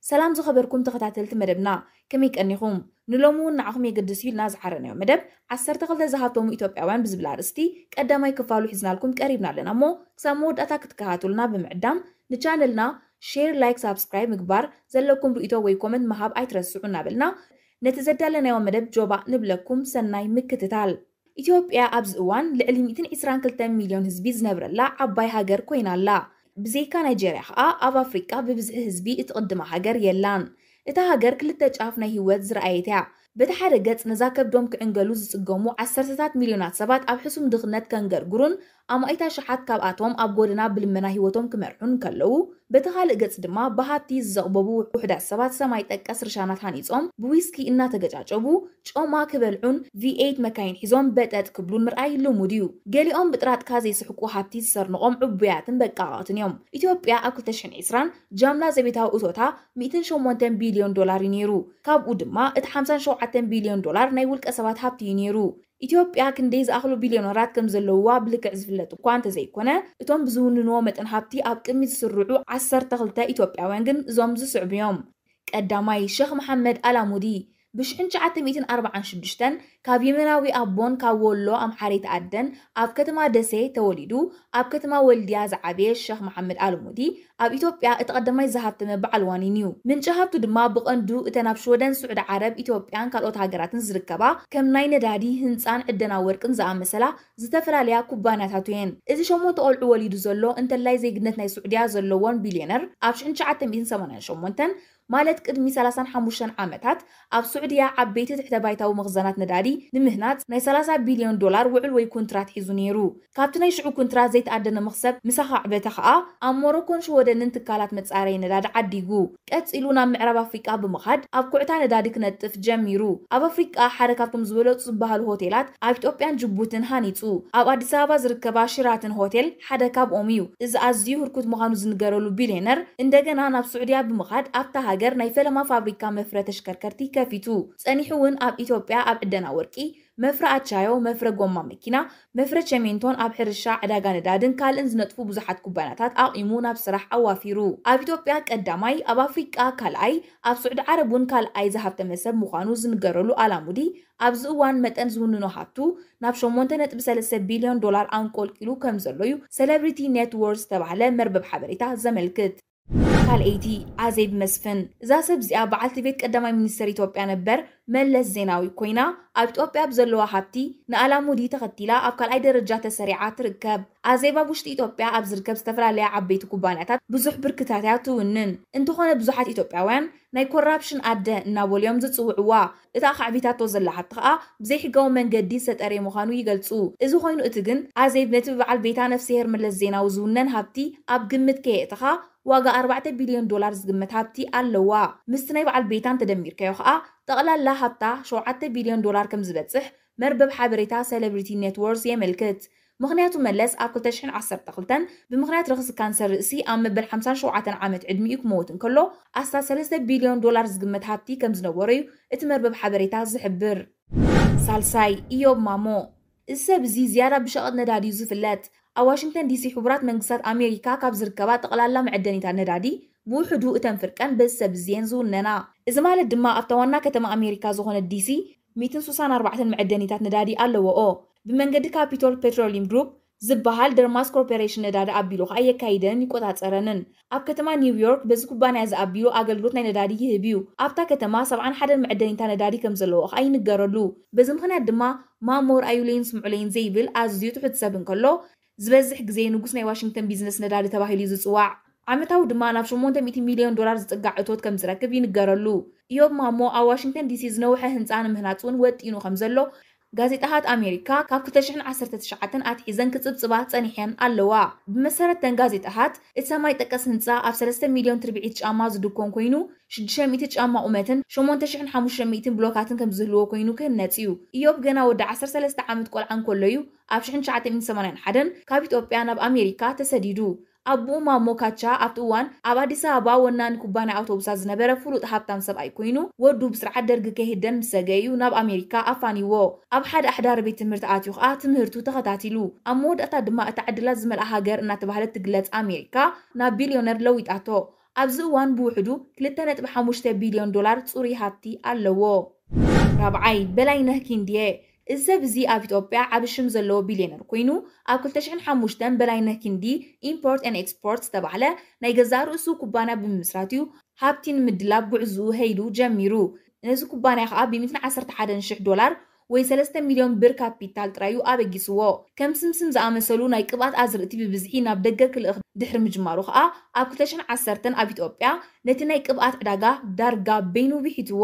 سلام زخبركم تختعتلت مدبنا كميك أنيخوم نلومون نعهم يقدسيو لنا زحرنا مدب عسر تغلد زهاتومو إيتوب أوان بزبلا رستي كقدام يكفالو حزنا لكم كقريبنا لنا مو كسامود أتاك تكهاتو لنا بمعدام نشانلنا شير لايك سابسكرايب مكبار زلوكم رو إيتو ويكومن مهاب أي ترسعونا بلنا نتزدى لنا ومدب جوبا نبلكم سناي مكتتال إيتوب أبز أوان لألي ميتين إسران كلتان مليون هزبيز نبرلا عباي هاجر كوينالا ብዘይካ ናይጀርያ ከዓ ኣብ ኣፍሪቃ ብብዝሒ ህዝቢ እትቕድማ ሃገር የላን እታ ሃገር ክልተ ጫፍ ናይ ህወት ዝረኣየት እያ በቲ ሓደ ገጽ ነዛ ከብዶም ክዕንገሉ ዝጽገሙ ዓሰርተታት ሚልዮናት ሰባት ኣብ ሕሱም ድኽነት ከንገርግሩን ኣማኢታ ሽሓት ካብኣቶም ኣብ ጎደና ብልመና ሂወቶም ክመርሑን ከለዉ በቲ ካልእ ገጽ ድማ ብሃቲ ዝዘቕበቡ ውሕዳት ሰባት ሰማይ ጠቀስ ርሻናት ሃኒጾም ብዊስኪ እናተገጫጨቡ ጮማ ክበልዑን ቪኤት መካይን ሒዞም በጠጥ ክብሉን ምርኣይ ልሙድ እዩ ገሊኦም ብጥራጥካ ዘይስሕቁ ሃብቲ ዝሰርንቖም ዕቡያትን በቃቕትን እዮም ኢትዮጵያ ኣብ 2020 ጃምና ዘቤታዊ እቶታ 108 ቢልዮን ዶላር እዩ ነይሩ ካብኡ ድማ እቲ 57 ቢልዮን ዶላር ናይ ውልቀ ሰባት ሃብቲ እዩ ነይሩ ኢትዮጵያ ክንደይ ዝኣኽሉ ቢልዮነራት ከም ዘለውዋ ብልክዕ ዝፍለጥ እኳ እንተዘይኮነ እቶም ብዝውንንዎ መጠን ሃብቲ ኣብ ቅድሚ ዝስርዑ 12 ኢትዮጵያውያን ግን እዞም ዝስዕቡ እዮም ቀዳማይ ሸክ መሓመድ ኣላሙዲ ብ946 ካብ የመናዊ ኣቦን ካብ ወሎ ኣምሓሪት ኣደን ኣብ ከተማ ደሴ ተወሊዱ ኣብ ከተማ ወልድያ ዝዓበየ ሸክ መሓመድ ኣልሙዲ ኣብ ኢትዮጵያ እቲ ቀዳማይ ዝሃብተመ በዓል ዋኒን እዩ ምንጪ ሃብቱ ድማ ብቐንዱ እተን ኣብ ሽወደን ስዑድ ዓረብ ኢትዮጵያን ካልኦት ሃገራትን ዝርከባ ከም ናይ ነዳዲ ህንፃን ዕደና ወርቅን ዝኣመሰላ ዝተፈላለያ ኩባንያታት እየን እዚ ሸሞንተ ቆልዑ ወሊዱ ዘሎ እንተላይ ዜግነት ናይ ስዑድያ ዘለዎን ቢልዮነር ኣብ 988 ማለት ቅድሚ 35 ዓመታት ኣብ ስዑድያ ዓበይቲ ባይታዊ መኽዘናት ነዳዲ ንምህናፅ ናይ 30 ቢልዮን ዶላር ውዕል ወይ ኮንትራት ሒዙ ነይሩ ካብቲ ናይ ሽዑ ኮንትራት ዘይተኣደነ መኽሰብ ምሳኻ ዕበተ ከዓ ኣብ ሞሮኮን ሽወደንን ትካላት መጻረይ ነዳዲ ዓዲጉ ቀፂሉ ናብ ምዕራብ ኣፍሪቃ ብምኻድ ኣብ ኩዕታ ነዳዲ ክነጥፍ ጀሚሩ ኣብ ኣፍሪቃ ሓደ ካብቶም ዝበለፁ ዝበሃሉ ሆቴላት ኣብ ኢትዮጵያን ጅቡትን ሃኒፁ ኣብ ኣዲስ ኣበባ ዝርከባ ሽራትን ሆቴል ሓደ ካብኦም እዩ እዚ ኣዝዩ ህርኩት ምዃኑ ዝንገረሉ ቢልዮነር እንደገና ናብ ስዑድያ ብምኻድ ኣብታ ሃገር ናይ ፈለማ ፋብሪካ መፍረ ተሽከርከርቲ ከፊቱ ፀኒሑ እውን ኣብ ኢትዮጵያ ኣብ ዕደና ወርቂ መፍረ ኣቻዮ መፍረ ጎማ መኪና መፍረ ቸሜንቶን ኣብ ሕርሻ ዕዳጋ ነዳድን ካልእን ዝነጥፉ ብዙሓት ኩባንያታት ኣቂሙ ናብ ስራሕ ኣዋፊሩ ኣብ ኢትዮጵያ ቀዳማይ ኣብ ኣፍሪቃ ካልኣይ ኣብ ስዑድ ዓረብ እውን ካልኣይ ዝሃብተ መሰብ ምዃኑ ዝንገረሉ ኣላሙዲ ኣብዚ እዋን መጠን ዝውንኖ ሃብቱ ናብ 8.3 ቢልዮን ዶላር ኣንቆልቂሉ ከም ዘሎ እዩ ሴሌብሪቲ ኔትወርስ ዝተባህለ መርበብ ሓበሬታ ዘመልክት ካልአይቲ ኣዜብ መስፍን እዛ ሰብ እዚኣ በዓልቲ ቤት ቀዳማይ ሚኒስተር ኢትዮጵያ ነበር መለስ ዜናዊ ኮይና ኣብ ኢትዮጵያ ብዘለዋ ሃብቲ ንኣላሙዲ ተኸቲላ ኣብ ካልኣይ ደረጃ ተሰሪዓ ትርከብ ኣዜባ ውሽጢ ኢትዮጵያ ኣብ ዝርከብ ዝተፈላለያ ዓበይቲ ኩባንያታት ብዙሕ ብርክታትያ ትውንን እንተኾነ ብዙሓት ኢትዮጵያውያን ናይ ኮራፕሽን ኣደ እናበልዮም ዝፅውዕዋ እታ ኣካዕቢታቶ ዘላ ሃብቲ ከዓ ብዘይሕጋዊ መንገዲ ዝተጠረየ ምዃኑ ይገልፁ እዚ ኮይኑ እቲ ግን ኣዜብ ነቲ ብበዓል ቤታ ነፍሲሄር መለስ ዜናዊ ዝውነን ሃብቲ ኣብ ግምት ከየእትኻ ዋጋ 4 ቢልዮን ዶላር ዝግመት ሃብቲ ኣለዋ ምስቲ ናይ በዓል ቤታን ተደሚርካዮ ከዓ تقلل لها حتى شو عطة بليون دولار كم زبتصح مربب حبريتا سيلبريتي نتورس يملكت مغنياتو ملس أكل تشحن عصر تقلتن بمغنيات رخص كانسر رئيسي أم بالحمسان شو عطن عامت عدمي يكموت كله أستا سلسة بليون دولار زقمت هاتي كم زنوري اتمر ببحبريتا زحبر سالساي إيوب مامو السب زي زيارة بشغط نداد يوسف اللات أواشنطن دي سي حبرات من قصاد أمريكا كابزر كبات تقلال لا معدني تان ውሕዱ እተን ፍርቀን ብሰብ ዝየን ዝውነና እዚ ማለት ድማ ኣብታ ዋና ከተማ ኣሜሪካ ዝኾነ ዲሲ 164 መዐደኒታት ነዳዲ ኣለዎኦ ብመንገዲ ካፒቶል ፔትሮሊም ግሩፕ ዝበሃል ደርማስ ኮርፖሬሽን ነዳዲ ኣቢሉ ከዓ የካይደንን ይቆፃፀረንን ኣብ ከተማ ኒውዮርክ በዚ ኩባንያ ዝኣቢሉ ኣገልግሎት ናይ ነዳዲ ይህብ እዩ ኣብታ ከተማ 71 መዕደኒታ ነዳዲ ከም ዘለዎ ከዓ ይንገረሉ በዚ ምክንያት ድማ ማሞር ኣዩለይን ስምዑለይን ዘይብል ኣዝዩ ትሑት ሰብ እንከሎ ዝበዝሕ ግዜ ንጉስ ናይ ዋሽንግተን ቢዝነስ ነዳዲ ተባሂሉ እዩ ዝፅዋዕ ዓመታዊ ድማ ናብ 800 ሚልዮን ዶላር ዝፅጋዕ እቶት ከም ዝረክብ ይንገረሉ ኢዮብ ማሞ ኣብ ዋሽንግተን ዲሲ ዝነውሐ ህንፃ ንምህናፅ እውን ወጢኑ ከም ዘሎ ጋዜጣታት ኣሜሪካ ካብ 219 ኣትሒዘን ክፅብፅባ ፀኒሐን ኣለዋ ብመሰረተን ጋዜጣታት እቲ ሰማይ ጠቀስ ህንፃ ኣብ 3 ሚልዮን ትርብዒት ጫማ ዝድኮን ኮይኑ 600 ጫማ ቁመትን 8500 ብሎካትን ከም ዝህልዎ ኮይኑ ክህነፅ እዩ እዮብ ገና ወዲ 13 ዓመት ቆልዓ እንከሎ እዩ ኣብ 1981 ካብ ኢትዮጵያ ናብ ኣሜሪካ ተሰዲዱ አቦማ ሞካቻ ኣብቲ እዋን ኣብ ኣዲስ ኣበባ ወናኒ ኩባና ኣውቶቡሳ ዝነበረ ፍሉጥ ሃብታም ሰብኣይ ኮይኑ ወዱ ብስርዓት ደርጊ ከይህደን ምሰገዩ ናብ ኣሜሪካ ኣፋኒዎ ኣብ ሓደ ኣሕዳር ቤት ትምህርቲ ኣትዩ ከዓ ትምህርቱ ተኸታቲሉ ኣብ መወዳእታ ድማ እታ ዕድላ ዝመልኣ ሃገር እናተባህለት ትግለጽ ኣሜሪካ ናብ ቢልዮነር ለዊጣቶ ኣብዚ እዋን ብውሕዱ 2.5 ቢልዮን ዶላር ፅሩይ ሃብቲ ኣለዎ ራብዓይ በላይነህ ኪንድየ እዚ ሰብ እዚ ኣብ ኢትዮጵያ ዓብ ሽም ዘለዎ ቢልዮነር ኮይኑ ኣብ 205 በላይነት ክንዲ ኢምፖርት ን ኤክስፖርት ዝተባዕለ ናይ ገዛ ርእሱ ኩባንያ ብምምስራት እዩ ሃብቲ ንምድላብ ጉዕዝኡ ሃይዱ ጀሚሩ ነዚ ኩባንያ ከዓ ብ111000 ዶላር ወይ 3 ሚሊዮን ብር ካፒታል ጥራዩ ኣበጊስዎ ከም ስምስም ዝኣመሰሉ ናይ ቅብኣት ኣዝርእቲ ብብዝሒ ናብ ደገ ክልእኽ ድሕሪ ምጅማሩ ከዓ ኣብ 2010 ኣብ ኢትዮጵያ ነቲ ናይ ቅብኣት ዕዳጋ ዳርጋ በይኑቢ ሒትዎ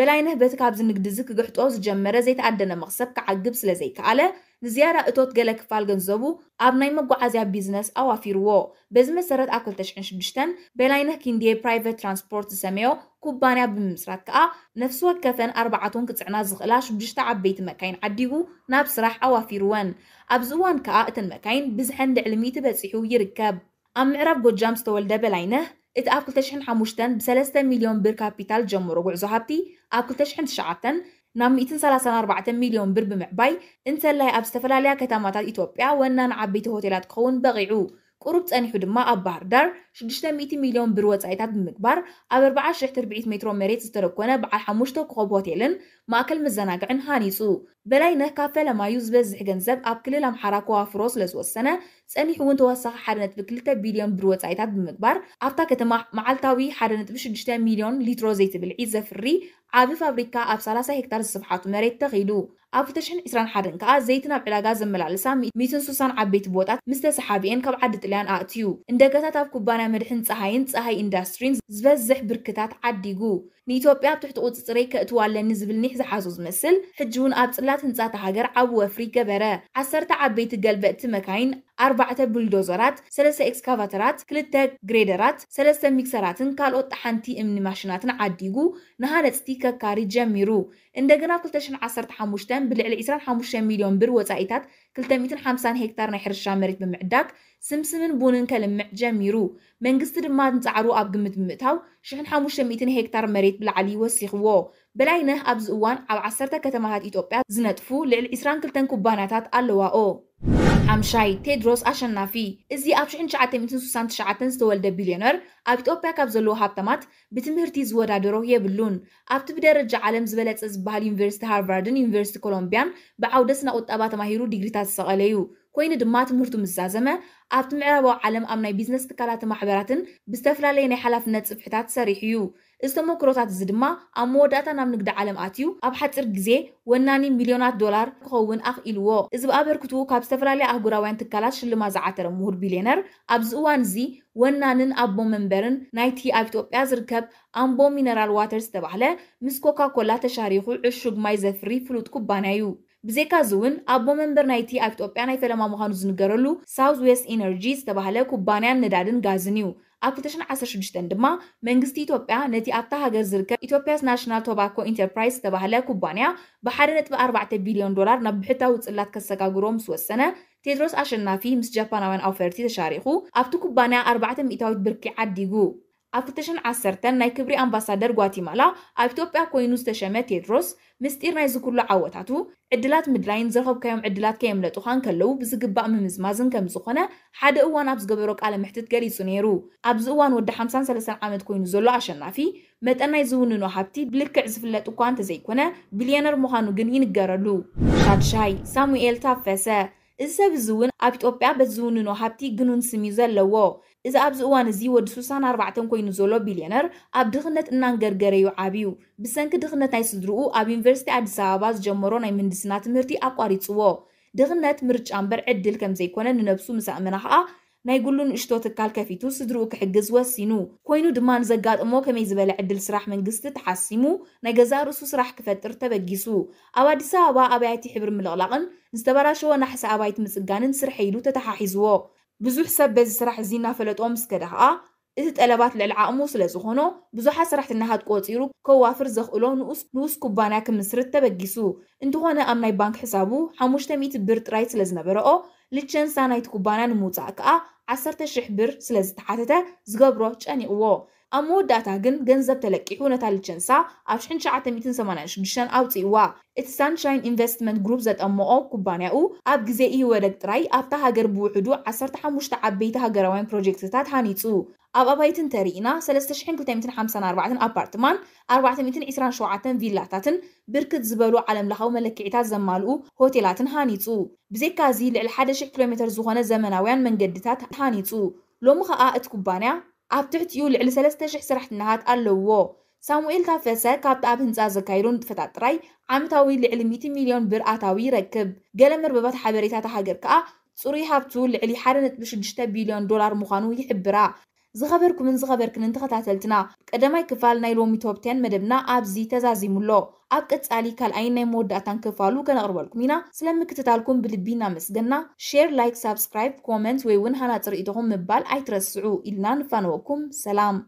በላይነህ በቲ ካብዚ ንግዲ እዚ ክግሕጦ ዝጀመረ ዘይተኣደነ መኽሰብ ክዓግብ ስለ ዘይከኣለ ንዝያዳ እቶት ገለ ክፋል ገንዘቡ ኣብ ናይ መጓዓዝያ ቢዝነስ ኣዋፊርዎ በዚ መሰረት ኣብ 206 በላይነህ ኪንድየ ፕራይቨት ትራንስፖርት ዝሰመዮ ኩባንያ ብምምስራት ከዓ ነፍሲ ወከፈን ኣርባዕቱን ክፅዕና ዝኽእላ ሽዱሽተ ዓበይቲ መካይን ዓዲጉ ናብ ስራሕ ኣዋፊርወን ኣብዚ እዋን ከዓ እተን መካይን ብዝሐን ልዕሊ ሚእቲ በፂሑ ይርከብ ኣብ ምዕራብ ጎጃም ዝተወልደ በላይነህ እቲ ኣብ 205 ብሰለስተ ሚልዮን ብር ካፒታል ጀመሮ ጉዕዞ ሃብቲ ኣብ 209 ናብ 135 ሚልዮን ብር ብምዕባይ እንተላይ ኣብ ዝተፈላለያ ከተማታት ኢትዮጵያ ወናን ዓበይቲ ሆቴላት ክኸውን በቂዑ قرب تانيحو دما أبار دار شدشتا ميتي مليون بروات عيتات بمكبار أبربعا شحتر بعيد ميترو مريت ستركونا بعال حموشتو قوب هوتيلن ما أكل مزاناق عن هانيسو بلاي نه كافة لما يوز بز زحقنزب أب كل لام حراكو وافروس لزوالسنة تانيحو انتو هساق حرنت بكلتا بليون بروات عيتات بمكبار أبتا كتما معالتاوي حرنت بشدشتا مليون لترو زيت بالعيد زفري عابي فابريكا أب سلاسة هكتار السبحات مريت تغيلو ኣብ 221 ከዓ ዘይቲ ናብ ዕዳጋ ዘመላልሳ 160 ዓበይቲ ቦታት ምስ ተሰሓቢአን ካብ ዓዲ ጥልያን ኣእትዩ እንደገታት ኣብ ኩባንያ መድሕን ፀሃይን ፀሃይ ኢንዳስትሪን ዝበዝሕ ብርክታት ዓዲጉ ንኢትዮጵያ ኣብ ትሕቲ ቁፅፅሪ ከእትዋለኒ ዝብል ኒሕ ዝሓዙ ዝመስል ሕጂ እውን ኣብ ፅላት ህንፃት ሃገር ዓብ ወፍሪ ገበረ ዓሰርተ ዓበይቲ ገልበእቲ መካይን ኣርባዕተ ብልዶዘራት ሰለስተ ኤክስካቫተራት ክልተ ግሬደራት ሰለስተ ሚክሰራትን ካልኦት ጣሓንቲ እምኒ ማሽናትን ዓዲጉ ንሃነፅቲ ከካሪ ጀሚሩ እንደገና 215 ብልዕሊ 25 ሚልዮን ብር ወፃኢታት 250 ሄክታር ናይ ሕርሻ መሬት ብምዕዳግ ስምስምን ቡንን ከልምዕ ጀሚሩ መንግስቲ ድማ ንፃዕሩ ኣብ ግምት ብምእታው 1500 ሄክታር መሬት ብላዕሊ ወሲኽዎ በላይነህ ኣብዚ እዋን ኣብ 10 ከተማታት ኢትዮጵያ ዝነጥፉ ልዕሊ 22 ኩባንያታት ኣለዋኦ ሓምሻይ ቴድሮስ ኣሸናፊ እዚ ኣብ 1969 ዝተወልደ ቢልዮነር ኣብ ኢትዮጵያ ካብ ዘለዎ ሃብታማት ብትምህርቲ ዝወዳደሮ የብሉን ኣብቲ ብደረጃ ዓለም ዝበለፀ ዝበሃል ዩኒቨርሲቲ ሃርቫርድን ዩኒቨርሲቲ ኮሎምብያን ብዓውደ ስነ ቁጠባ ተማሂሩ ዲግሪታት ዝሰቐለ እዩ ኮይኑ ድማ ትምህርቱ ምዛዘመ ኣብቲ ምዕራባዊ ዓለም ኣብ ናይ ቢዝነስ ትካላት ማሕበራትን ብዝተፈላለየ ናይ ሓላፍነት ፅብሕታት ሰሪሕ እዩ እዚ ተመክሮታት እዚ ድማ ኣብ መወዳእታ ናብ ንግዲ ዓለም ኣትዩ ኣብ ሓፂር ግዜ ወናኒ ሚልዮናት ዶላር ክኸውን ኣኽኢልዎ እዚ ብኣበርክቱ ካብ ዝተፈላለየ ኣህጉራውያን ትካላት ሽልማት ዝዓተረ ምሁር ቢልዮነር ኣብዚ እዋን እዚ ወናንን ኣቦ መንበርን ናይቲ ኣብ ኢትዮጵያ ዝርከብ ኣምቦ ሚነራል ዋተር ዝተባህለ ምስ ኮካኮላ ተሻሪኹ ዕሹግ ማይ ዘፍሪ ፍሉጥ ኩባንያ እዩ ብዜካ እዚ እውን ኣቦ መንበር ናይቲ ኣብ ኢትዮጵያ ናይ ፈለማ ምዃኑ ዝንገረሉ ሳውት ዌስት ኢነርጂ ዝተባህለ ኩባንያን ነዳድን ጋዝን እዩ ኣብ 216 ድማ መንግስቲ ኢትዮጵያ ነቲ ኣብታ ሃገር ዝርከብ ኢትዮጵያስ ናሽናል ቶባኮ ኢንተርፕራይዝ ዝተባህለ ኩባንያ ብ1.4 ቢልዮን ዶላር ናብ ብሕታዊ ፅላት ከሰጋግሮ ምስ ወሰነ ቴድሮስ ኣሸናፊ ምስ ጃፓናውያን ኣውፈርቲ ተሻሪኹ ኣብቲ ኩባንያ 400 ሚእታዊት ብርኪ ዓዲጉ ኣብ 210 ናይ ክብሪ ኣምባሳደር ጓቲማላ ኣብ ኢትዮጵያ ኮይኑ ዝተሸመ ቴድሮስ ምስጢር ናይ ዝኩሉ ዓወታቱ ዕድላት ምድላይን ዝረኸብካዮም ዕድላት ከየምለጡኻን ከለዉ ብዝግባእ ምምዝማዝን ከም ዝኾነ ሓደ እዋን ኣብ ዝገበሮ ቃለ ምሕትት ገሊጹ ነይሩ ኣብዚ እዋን ወዲ 53 ዓመት ኮይኑ ዘሎ ኣሸናፊ መጠን ናይ ዝውንኖ ሃብቲ ብልክዕ ዝፍለጥ እኳ እንተዘይኮነ ቢልዮነር ምዃኑ ግን ይንገረሉ ሻድሻይ ሳሙኤል ታፈሰ እዚ ሰብ እዚ እውን ኣብ ኢትዮጵያ በቲ ዝውንኖ ሃብቲ ግኑን ስም እዩ ዘለዎ እዚ ኣብዚ እዋን እዚ ወዲ 64 ኮይኑ ዘሎ ቢልዮነር ኣብ ድኽነት እናንገርገረዩ ዓብዩ ብሰንኪ ድኽነት ናይ ስድርኡ ኣብ ዩኒቨርሲቲ ኣዲስ ኣበባ ዝጀመሮ ናይ ምህንድስና ትምህርቲ ኣቋሪፅዎ ድኽነት ምርጫ እምበር ዕድል ከም ዘይኮነ ንነብሱ ምስ ከዓ ናይ ጉሉ ንእሽቶ ትካል ከፊቱ ስድርኡ ክሕግዝ ወሲኑ ኮይኑ ድማ ንዘጋጥሞ ከመይ ዝበለ ዕድል ስራሕ መንግስቲ ተሓሲሙ ናይ ገዛ ርእሱ ስራሕ ክፈጥር ተበጊሱ ኣብ ኣዲስ ኣበባ ኣብያይቲ ሕብሪ ምልቕላቕን ንዝተበላሸዎ ናሕሲ ኣባይቲ ምፅጋንን ስርሐ ኢሉ ተተሓሒዝዎ ብዙሕ ሰብ በዚ ስራሕ እዚ እናፈለጦም እስከ ከዓ እቲ ጠለባት ልዕሊ ዓቕሙ ስለ ዝኾኖ ብዙሓት ስራሕትና ሃድቆ ወፂሩ ከዋፍር ዘኽእሎ ንኡስ ኩባንያ ክምስርት ተበጊሱ እንትኾነ ኣብ ናይ ባንክ ሕሳቡ 500 ብር ጥራይ ስለ ዝነበረኦ ልቸንሳ ናይቲ ኩባንያ ንምውፃእ ከዓ 1,000 ብር ስለ ዝተሓተተ ዝገብሮ ጨኒቕዎ ኣብ መወዳእታ ግን ገንዘብ ተለቂሑ ነታ ልቸንሳ ኣብ 986 ኣውፅእዋ እቲ ሳንሻይን ኢንቨስትመንት ግሩፕ ዘጠምኦ ኩባንያኡ ኣብ ግዜ ወደግ ጥራይ ኣብታ ሃገር ብውሕዱ 15 ዓበይቲ ሃገራውያን ፕሮጀክትታት ሃኒፁ ኣብ ኣባይት እንተርኢና 3254 ኣፓርትማን 427 ቪላታትን ብርክት ዝበሉ ዓለምለኻዊ መለክዒታት ዘማልኡ ሆቴላትን ሃኒፁ ብዘካዚ ልዕሊ 1000 ኪሎ ሜትር ዝኾነ ዘመናውያን መንገድታት ሃኒፁ ሎሚ ከዓ እቲ ኩባንያ اب تحتيو لعل سلسة شحسر حتنهات اللوو ساموئيل تافيسا كابت اب هنزا زكايرون فتاتراي عامتاوي لعل ميتي مليون بر اتاوي ركب قلمر ببات حبريتا تحاقر كا سوري هابتو لعلي حارنت بشجشتا بليون دولار مخانو يحبرا ዝኸበርኩምን ዝኸበርክን እንተኸታተልትና ቀዳማይ ክፋል ናይ ሎሚ ቶፕቴን መደብና ኣብዚ ተዛዚሙሎ ኣብ ቀጻሊ ካልኣይን ናይ መወዳእታን ክፋሉ ከነቕርበልኩም ኢና ስለምክትታልኩም ብልቢ እናመስገና ሼር ላይክ ሳብስክራይብ ኮመንት ወይ እውን ሃናፅር ኢትኹም ምባል ኣይትረስዑ ኢልና ንፋንወኩም ሰላም